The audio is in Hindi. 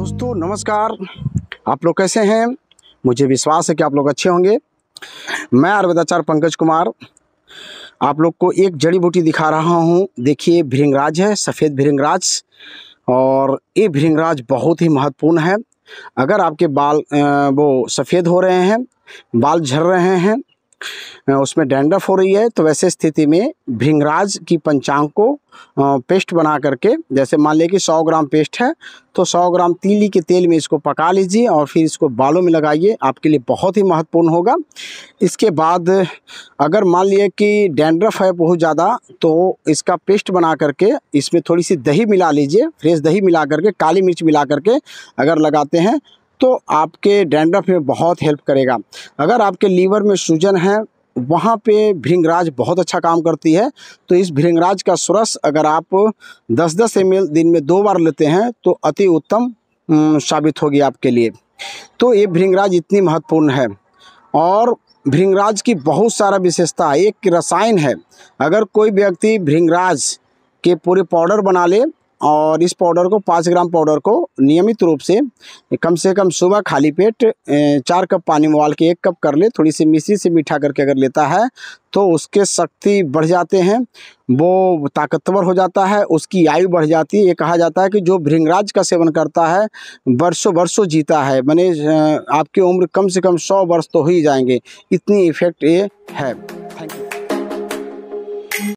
दोस्तों नमस्कार आप लोग कैसे हैं मुझे विश्वास है कि आप लोग अच्छे होंगे मैं आयुर्वेदाचार्य पंकज कुमार आप लोग को एक जड़ी बूटी दिखा रहा हूँ देखिए भृंगराज है सफ़ेद भृंगराज और ये भृंगराज बहुत ही महत्वपूर्ण है अगर आपके बाल वो सफ़ेद हो रहे हैं बाल झड़ रहे हैं उसमें डेंडफ हो रही है तो वैसे स्थिति में भिंगराज की पंचांग को पेस्ट बना करके जैसे मान लें कि 100 ग्राम पेस्ट है तो 100 ग्राम तीली के तेल में इसको पका लीजिए और फिर इसको बालों में लगाइए आपके लिए बहुत ही महत्वपूर्ण होगा इसके बाद अगर मान लिए कि डैंड्रफ है बहुत ज़्यादा तो इसका पेस्ट बना करके इसमें थोड़ी सी दही मिला लीजिए फ्रेश दही मिला करके काली मिर्च मिला करके अगर लगाते हैं तो आपके डैंड्रफ में बहुत हेल्प करेगा अगर आपके लीवर में सूजन है वहाँ पे भृंगराज बहुत अच्छा काम करती है तो इस भृंगराज का सुरस अगर आप 10-10 एम दिन में दो बार लेते हैं तो अति उत्तम साबित होगी आपके लिए तो ये भृंगराज इतनी महत्वपूर्ण है और भृंगराज की बहुत सारा विशेषता एक रसायन है अगर कोई व्यक्ति भृंगराज के पूरे पाउडर बना ले और इस पाउडर को पाँच ग्राम पाउडर को नियमित रूप से कम से कम सुबह खाली पेट चार कप पानी उबाल के एक कप कर ले थोड़ी सी मिश्री से मीठा करके अगर लेता है तो उसके शक्ति बढ़ जाते हैं वो ताकतवर हो जाता है उसकी आयु बढ़ जाती है ये कहा जाता है कि जो भृंगराज का सेवन करता है वर्षों वर्षों जीता है मैंने आपकी उम्र कम से कम सौ वर्ष तो हो ही जाएंगे इतनी इफ़ेक्ट ये है